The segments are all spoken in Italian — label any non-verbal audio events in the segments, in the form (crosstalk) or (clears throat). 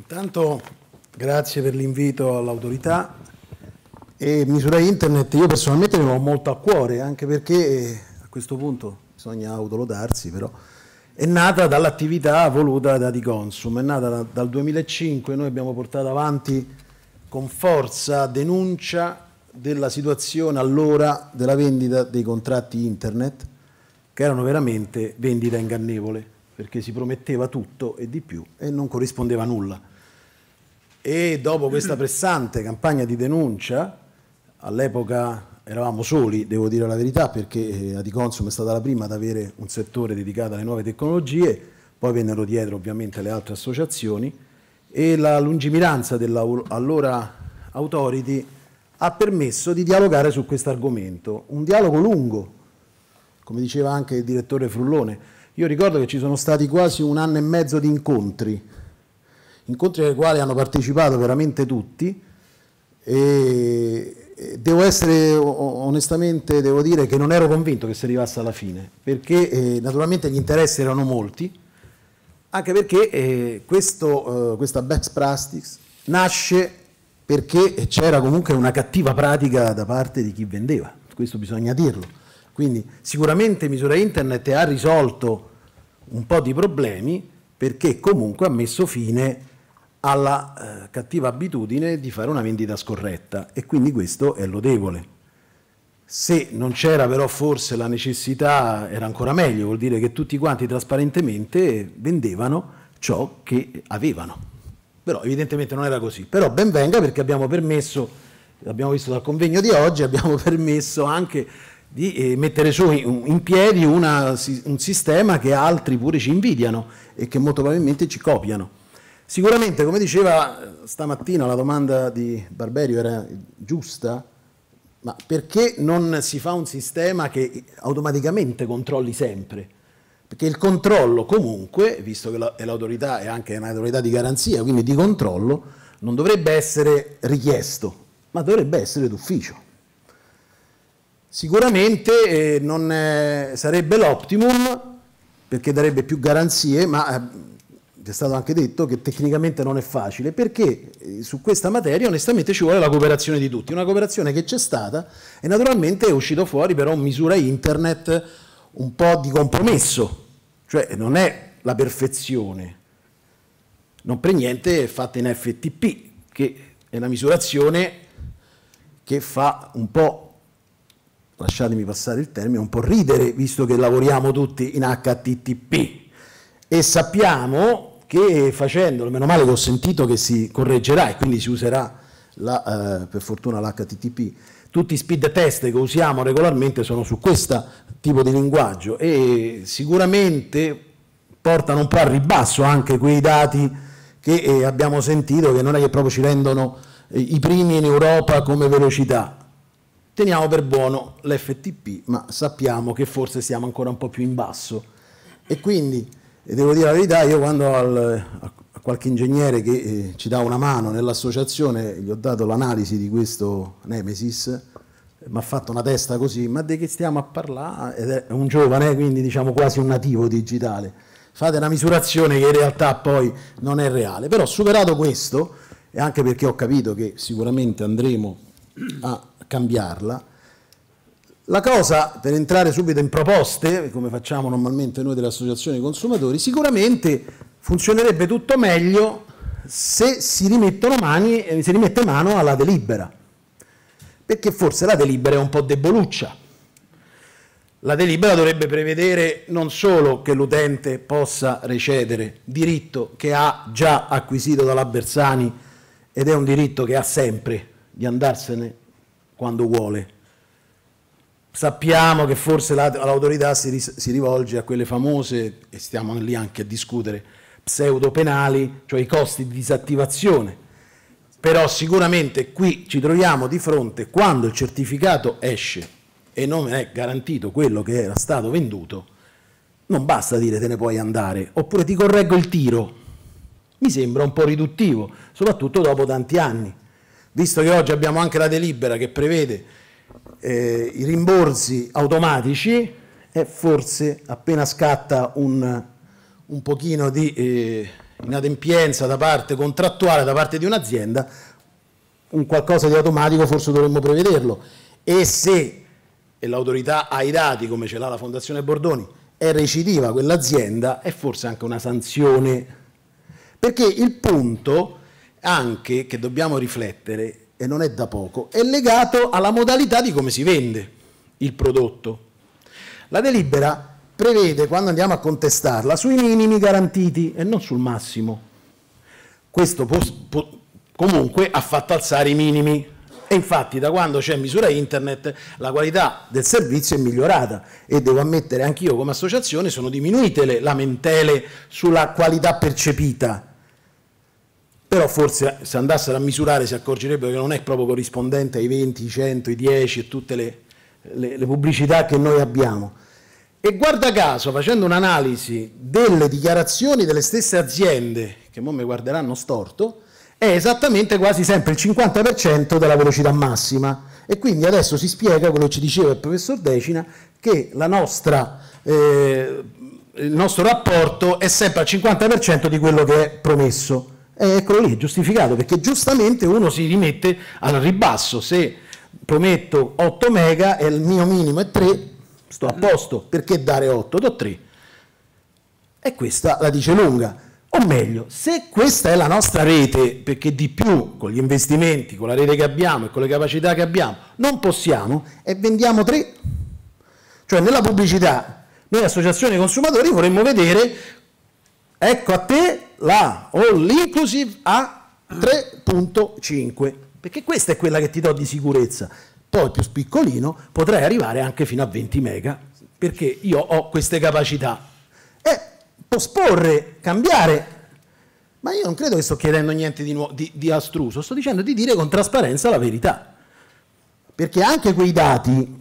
intanto grazie per l'invito all'autorità e misura internet io personalmente ne ho molto a cuore anche perché eh, a questo punto bisogna autolodarsi però è nata dall'attività voluta da di Diconsum, è nata da, dal 2005, noi abbiamo portato avanti con forza denuncia della situazione allora della vendita dei contratti internet che erano veramente vendita ingannevole perché si prometteva tutto e di più e non corrispondeva a nulla. E dopo questa (clears throat) pressante campagna di denuncia, all'epoca eravamo soli, devo dire la verità, perché la eh, Diconsum è stata la prima ad avere un settore dedicato alle nuove tecnologie, poi vennero dietro ovviamente le altre associazioni e la lungimiranza dell'allora Authority ha permesso di dialogare su questo argomento, un dialogo lungo, come diceva anche il direttore Frullone, io ricordo che ci sono stati quasi un anno e mezzo di incontri, incontri ai quali hanno partecipato veramente tutti e devo essere onestamente, devo dire che non ero convinto che si arrivasse alla fine, perché eh, naturalmente gli interessi erano molti, anche perché eh, questo, eh, questa best practice nasce perché c'era comunque una cattiva pratica da parte di chi vendeva, questo bisogna dirlo. Quindi sicuramente misura internet ha risolto un po' di problemi perché comunque ha messo fine alla eh, cattiva abitudine di fare una vendita scorretta e quindi questo è lodevole. Se non c'era però forse la necessità era ancora meglio, vuol dire che tutti quanti trasparentemente vendevano ciò che avevano. Però evidentemente non era così. Però ben venga perché abbiamo permesso, l'abbiamo visto dal convegno di oggi, abbiamo (laughs) permesso anche di eh, mettere su in, piedi una, un sistema che altri pure ci invidiano e che molto probabilmente ci copiano. Sicuramente, come diceva eh, stamattina, la domanda di Barberio era giusta, ma perché non si fa un sistema che automaticamente controlli sempre? Perché il controllo comunque, visto che l'autorità è anche un'autorità di garanzia, quindi di controllo, non dovrebbe essere richiesto, ma dovrebbe essere d'ufficio. Sicuramente eh, non eh, sarebbe l'optimum perché darebbe più garanzie, ma eh, è stato anche detto che tecnicamente non è facile, perché eh, su questa materia onestamente ci vuole la cooperazione di tutti, una cooperazione che c'è stata e naturalmente è uscito fuori però misura internet un po' di compromesso, cioè non è la perfezione, non per niente è fatta in FTP, che è una misurazione che fa un po' lasciatemi passare il termine, un po' ridere, visto che lavoriamo tutti in HTTP e sappiamo che facendolo, meno male che ho sentito che si correggerà e quindi si userà la, eh, per fortuna l'HTTP, tutti i speed test che usiamo regolarmente sono su questo tipo di linguaggio e sicuramente portano un po' al ribasso anche quei dati che eh, abbiamo sentito che non è che proprio ci rendono eh, i primi in Europa come velocità teniamo per buono l'FTP, ma sappiamo che forse siamo ancora un po' più in basso. E quindi, e devo dire la verità, io quando al, a qualche ingegnere che eh, ci dà una mano nell'associazione gli ho dato l'analisi di questo Nemesis, mi ha fatto una testa così, ma di che stiamo a parlare? Ed è un giovane, quindi diciamo quasi un nativo digitale. Fate una misurazione che in realtà poi non è reale. Però superato questo, e anche perché ho capito che sicuramente andremo a cambiarla. La cosa, per entrare subito in proposte, come facciamo normalmente noi dell'associazione dei consumatori, sicuramente funzionerebbe tutto meglio se si, mani, eh, si rimette mano alla delibera, perché forse la delibera è un po' deboluccia. La delibera dovrebbe prevedere non solo che l'utente possa recedere diritto che ha già acquisito dalla Bersani ed è un diritto che ha sempre di andarsene quando vuole. Sappiamo che forse l'autorità si, si rivolge a quelle famose, e stiamo lì anche a discutere, pseudopenali, cioè i costi di disattivazione. Però sicuramente qui ci troviamo di fronte, quando il certificato esce e non è garantito quello che era stato venduto, non basta dire te ne puoi andare, oppure ti correggo il tiro. Mi sembra un po' riduttivo, soprattutto dopo tanti anni visto che oggi abbiamo anche la delibera che prevede eh, i rimborsi automatici, e forse appena scatta un, un pochino di eh, inadempienza da parte contrattuale, da parte di un'azienda, un qualcosa di automatico forse dovremmo prevederlo. E se l'autorità ha i dati, come ce l'ha la Fondazione Bordoni, è recidiva quell'azienda, è forse anche una sanzione. Perché il punto anche che dobbiamo riflettere, e non è da poco, è legato alla modalità di come si vende il prodotto. La delibera prevede, quando andiamo a contestarla, sui minimi garantiti e non sul massimo. Questo comunque ha fatto alzare i minimi e infatti da quando c'è misura internet la qualità del servizio è migliorata e devo ammettere anch'io come associazione sono diminuite le lamentele sulla qualità percepita però forse eh, se andassero a misurare si accorgerebbero che non è proprio corrispondente ai 20, i 100, i 10 e tutte le, le, le pubblicità che noi abbiamo. E guarda caso, facendo un'analisi delle dichiarazioni delle stesse aziende, che ora mi guarderanno storto, è esattamente quasi sempre il 50% della velocità massima. E quindi adesso si spiega quello che ci diceva il professor Decina, che nostra, eh, il nostro rapporto è sempre al 50% di quello che è promesso. Eh, eccolo lì, è giustificato, perché giustamente uno si rimette al ribasso, se prometto 8 mega e il mio minimo è 3, sto a posto, perché dare 8? Do 3. E questa la dice lunga. O meglio, se questa è la nostra rete, perché di più con gli investimenti, con la rete che abbiamo e con le capacità che abbiamo, non possiamo, e vendiamo 3, cioè nella pubblicità, noi associazioni consumatori vorremmo vedere, ecco a te la all inclusive a 3.5, perché questa è quella che ti do di sicurezza. Poi più spiccolino potrai arrivare anche fino a 20 mega, perché io ho queste capacità. E posporre, cambiare. Ma io non credo che sto chiedendo niente di, di, di astruso, sto dicendo di dire con trasparenza la verità. Perché anche quei dati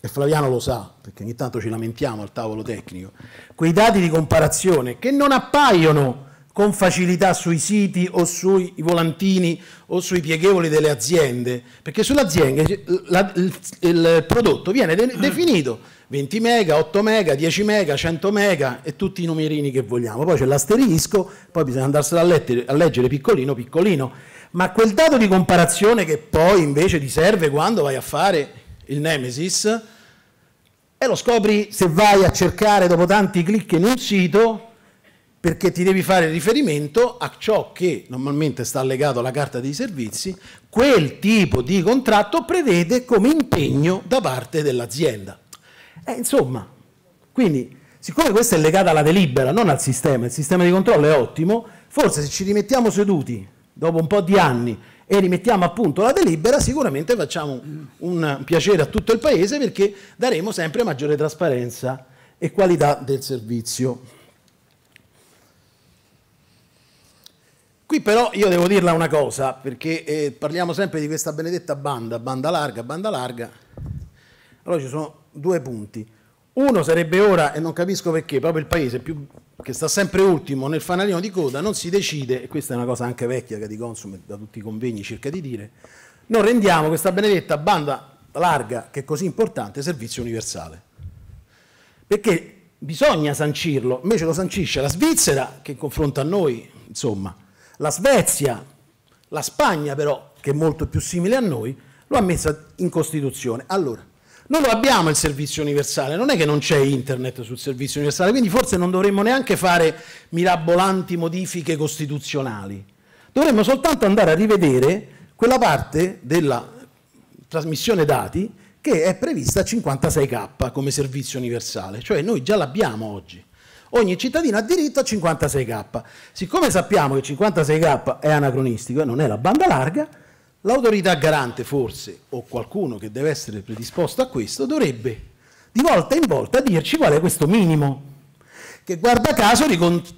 e Flaviano lo sa, perché ogni tanto ci lamentiamo al tavolo tecnico, quei dati di comparazione che non appaiono con facilità sui siti o sui volantini o sui pieghevoli delle aziende, perché sull'azienda il, il, prodotto viene de mm. definito 20 mega, 8 mega, 10 mega, 100 mega e tutti i numerini che vogliamo, poi c'è l'asterisco, poi bisogna andarselo a, leggere, a leggere piccolino piccolino, ma quel dato di comparazione che poi invece ti serve quando vai a fare il Nemesis e lo scopri se vai a cercare dopo tanti clic in un sito perché ti devi fare riferimento a ciò che normalmente sta legato alla carta dei servizi, quel tipo di contratto prevede come impegno da parte dell'azienda. Eh, insomma, quindi siccome questa è legata alla delibera, non al sistema, il sistema di controllo è ottimo, forse se ci rimettiamo seduti dopo un po' di anni e rimettiamo appunto la delibera, sicuramente facciamo un piacere a tutto il Paese perché daremo sempre maggiore trasparenza e qualità del servizio. Qui però io devo dirla una cosa, perché eh, parliamo sempre di questa benedetta banda, banda larga, banda larga. Allora ci sono due punti. Uno sarebbe ora, e non capisco perché, proprio il paese più, che sta sempre ultimo nel fanalino di coda, non si decide, e questa è una cosa anche vecchia che di Consum da tutti i convegni cerca di dire, non rendiamo questa benedetta banda larga, che è così importante, servizio universale. Perché bisogna sancirlo, invece lo sancisce la Svizzera, che in confronto a noi, insomma, la Svezia, la Spagna però, che è molto più simile a noi, lo ha messo in Costituzione. Allora, noi lo abbiamo il servizio universale, non è che non c'è internet sul servizio universale, quindi forse non dovremmo neanche fare mirabolanti modifiche costituzionali. Dovremmo soltanto andare a rivedere quella parte della trasmissione dati che è prevista a 56k come servizio universale, cioè noi già l'abbiamo oggi ogni cittadino ha diritto a 56K. Siccome sappiamo che 56K è anacronistico e non è la banda larga, l'autorità garante forse o qualcuno che deve essere predisposto a questo dovrebbe di volta in volta dirci qual è questo minimo che guarda caso ricont-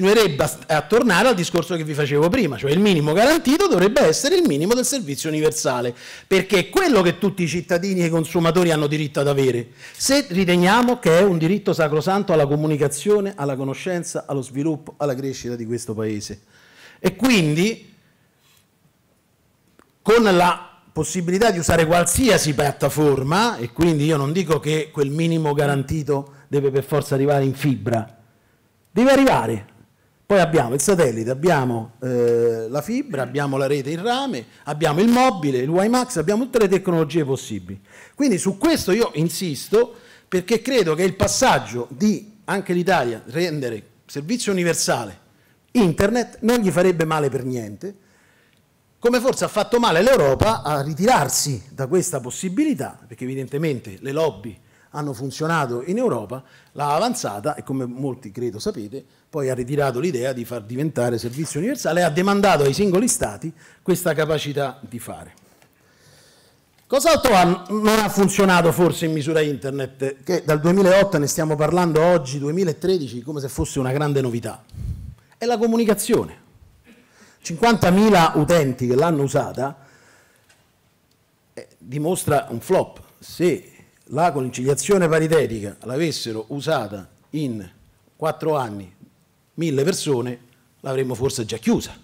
continuerebbe a, a, tornare al discorso che vi facevo prima, cioè il minimo garantito dovrebbe essere il minimo del servizio universale, perché è quello che tutti i cittadini e i consumatori hanno diritto ad avere, se riteniamo che è un diritto sacrosanto alla comunicazione, alla conoscenza, allo sviluppo, alla crescita di questo Paese. E quindi con la possibilità di usare qualsiasi piattaforma, e quindi io non dico che quel minimo garantito deve per forza arrivare in fibra, deve arrivare poi abbiamo il satellite, abbiamo eh, la fibra, abbiamo la rete in rame, abbiamo il mobile, il WiMAX, abbiamo tutte le tecnologie possibili. Quindi su questo io insisto perché credo che il passaggio di anche l'Italia rendere servizio universale internet non gli farebbe male per niente, come forse ha fatto male l'Europa a ritirarsi da questa possibilità, perché evidentemente le lobby hanno funzionato in Europa, l'ha avanzata e come molti credo sapete, poi ha ritirato l'idea di far diventare servizio universale e ha demandato ai singoli stati questa capacità di fare. Cos'altro ha, non ha funzionato forse in misura internet, che dal 2008 ne stiamo parlando oggi, 2013, come se fosse una grande novità? È la comunicazione. 50.000 utenti che l'hanno usata eh, dimostra un flop. Se la conciliazione paritetica l'avessero usata in quattro anni mille persone, l'avremmo forse già chiusa.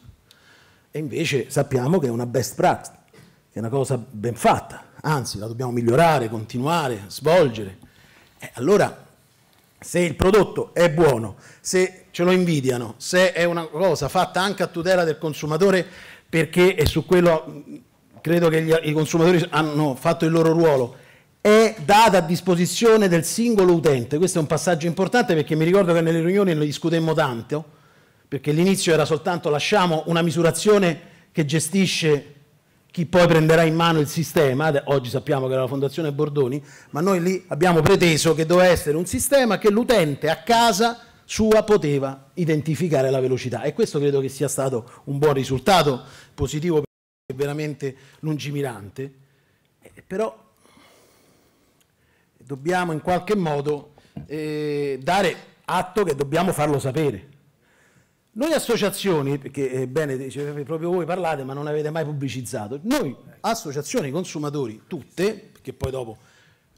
E invece sappiamo che è una best practice, che è una cosa ben fatta, anzi la dobbiamo migliorare, continuare, svolgere. Eh, allora, se il prodotto è buono, se ce lo invidiano, se è una cosa fatta anche a tutela del consumatore, perché è su quello credo che gli, i consumatori hanno fatto il loro ruolo, è data a disposizione del singolo utente. Questo è un passaggio importante perché mi ricordo che nelle riunioni lo discutemmo tanto, perché all'inizio era soltanto lasciamo una misurazione che gestisce chi poi prenderà in mano il sistema, oggi sappiamo che era la Fondazione Bordoni, ma noi lì abbiamo preteso che doveva essere un sistema che l'utente a casa sua poteva identificare la velocità e questo credo che sia stato un buon risultato positivo e veramente lungimirante, eh, però dobbiamo in qualche modo eh, dare atto che dobbiamo farlo sapere. Noi associazioni, perché è eh, bene, cioè, proprio voi parlate ma non avete mai pubblicizzato, noi associazioni consumatori tutte, perché poi dopo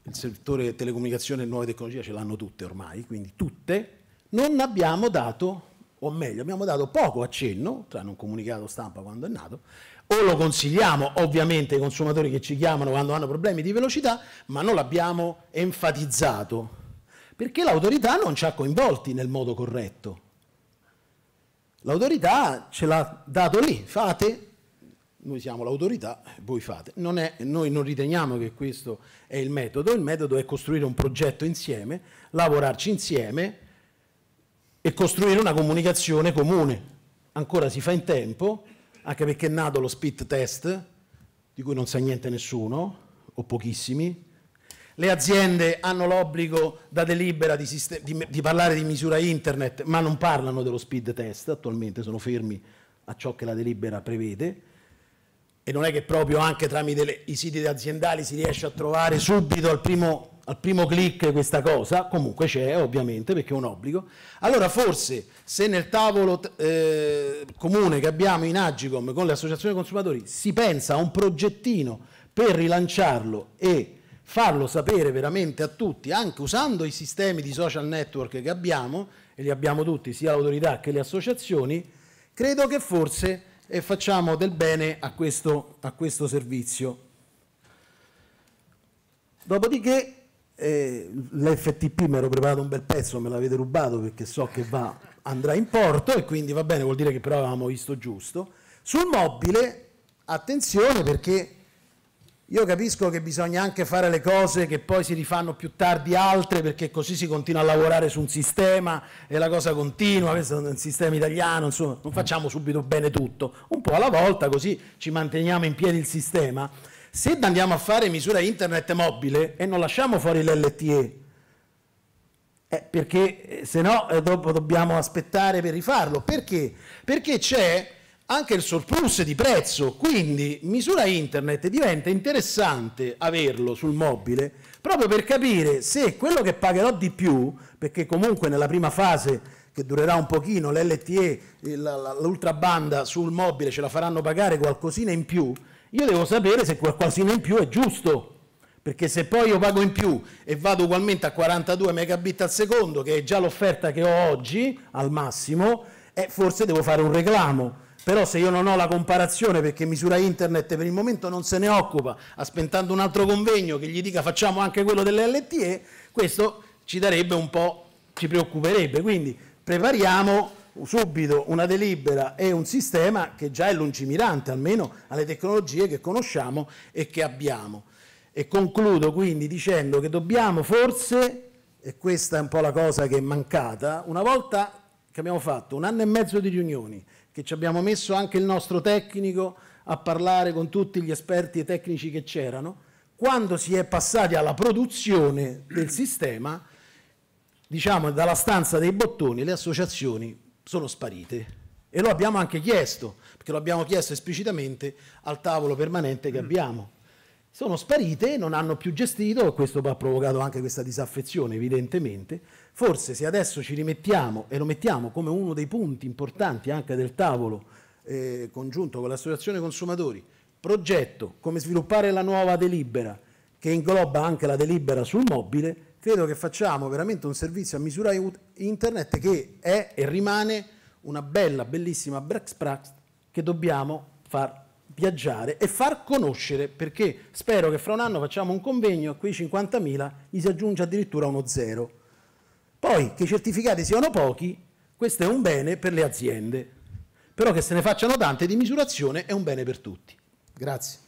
il settore telecomunicazione e nuove tecnologie ce l'hanno tutte ormai, quindi tutte, non abbiamo dato, o meglio, abbiamo dato poco accenno, tranne un comunicato stampa quando è nato, o lo consigliamo ovviamente ai consumatori che ci chiamano quando hanno problemi di velocità, ma non l'abbiamo enfatizzato perché l'autorità non ci ha coinvolti nel modo corretto. L'autorità ce l'ha dato lì, fate, noi siamo l'autorità, voi fate. Non è, noi non riteniamo che questo è il metodo, il metodo è costruire un progetto insieme, lavorarci insieme e costruire una comunicazione comune. Ancora si fa in tempo, anche perché è nato lo split test, di cui non sa niente nessuno, o pochissimi. Le aziende hanno l'obbligo da delibera di, di, di parlare di misura internet, ma non parlano dello speed test, attualmente sono fermi a ciò che la delibera prevede e non è che proprio anche tramite le, i siti aziendali si riesce a trovare subito al primo al primo clic questa cosa, comunque c'è ovviamente perché è un obbligo, allora forse se nel tavolo eh, comune che abbiamo in Agicom con le associazioni consumatori si pensa a un progettino per rilanciarlo e farlo sapere veramente a tutti, anche usando i sistemi di social network che abbiamo, e li abbiamo tutti, sia l'autorità che le associazioni, credo che forse eh, facciamo del bene a questo, a questo servizio. Dopodiché e L'FTP mi ero preparato un bel pezzo, me l'avete rubato perché so che va, andrà in porto e quindi va bene, vuol dire che però avevamo visto giusto. Sul mobile, attenzione perché io capisco che bisogna anche fare le cose che poi si rifanno più tardi altre perché così si continua a lavorare su un sistema e la cosa continua, questo è un sistema italiano, insomma non facciamo subito bene tutto, un po' alla volta così ci manteniamo in piedi il sistema se andiamo a fare misura internet mobile e non lasciamo fuori l'LTE, eh, perché eh, se no eh, dopo dobbiamo aspettare per rifarlo, perché? Perché c'è anche il surplus di prezzo, quindi misura internet diventa interessante averlo sul mobile proprio per capire se quello che pagherò di più, perché comunque nella prima fase che durerà un pochino, l'LTE, eh, l'ultra banda sul mobile ce la faranno pagare qualcosina in più, io devo sapere se qualcosina in più è giusto, perché se poi io pago in più e vado ugualmente a 42 megabit al secondo, che è già l'offerta che ho oggi al massimo, eh, forse devo fare un reclamo. Però se io non ho la comparazione perché misura internet per il momento non se ne occupa, aspettando un altro convegno che gli dica facciamo anche quello delle LTE, questo ci darebbe un po', ci preoccuperebbe. Quindi prepariamo subito una delibera e un sistema che già è lungimirante, almeno alle tecnologie che conosciamo e che abbiamo. E concludo quindi dicendo che dobbiamo forse, e questa è un po' la cosa che è mancata, una volta che abbiamo fatto un anno e mezzo di riunioni, che ci abbiamo messo anche il nostro tecnico a parlare con tutti gli esperti e tecnici che c'erano, quando si è passati alla produzione del sistema, diciamo dalla stanza dei bottoni, le associazioni sono sparite. E lo abbiamo anche chiesto, perché lo abbiamo chiesto esplicitamente al tavolo permanente che mm. abbiamo. Sono sparite, non hanno più gestito, questo ha provocato anche questa disaffezione evidentemente. Forse se adesso ci rimettiamo e lo mettiamo come uno dei punti importanti anche del tavolo eh, congiunto con l'associazione consumatori, progetto come sviluppare la nuova delibera che ingloba anche la delibera sul mobile, credo che facciamo veramente un servizio a misura internet che è e rimane una bella, bellissima Brexprax che dobbiamo far viaggiare e far conoscere, perché spero che fra un anno facciamo un convegno a quei 50.000 gli si aggiunge addirittura uno zero. Poi che i certificati siano pochi, questo è un bene per le aziende, però che se ne facciano tante di misurazione è un bene per tutti. Grazie.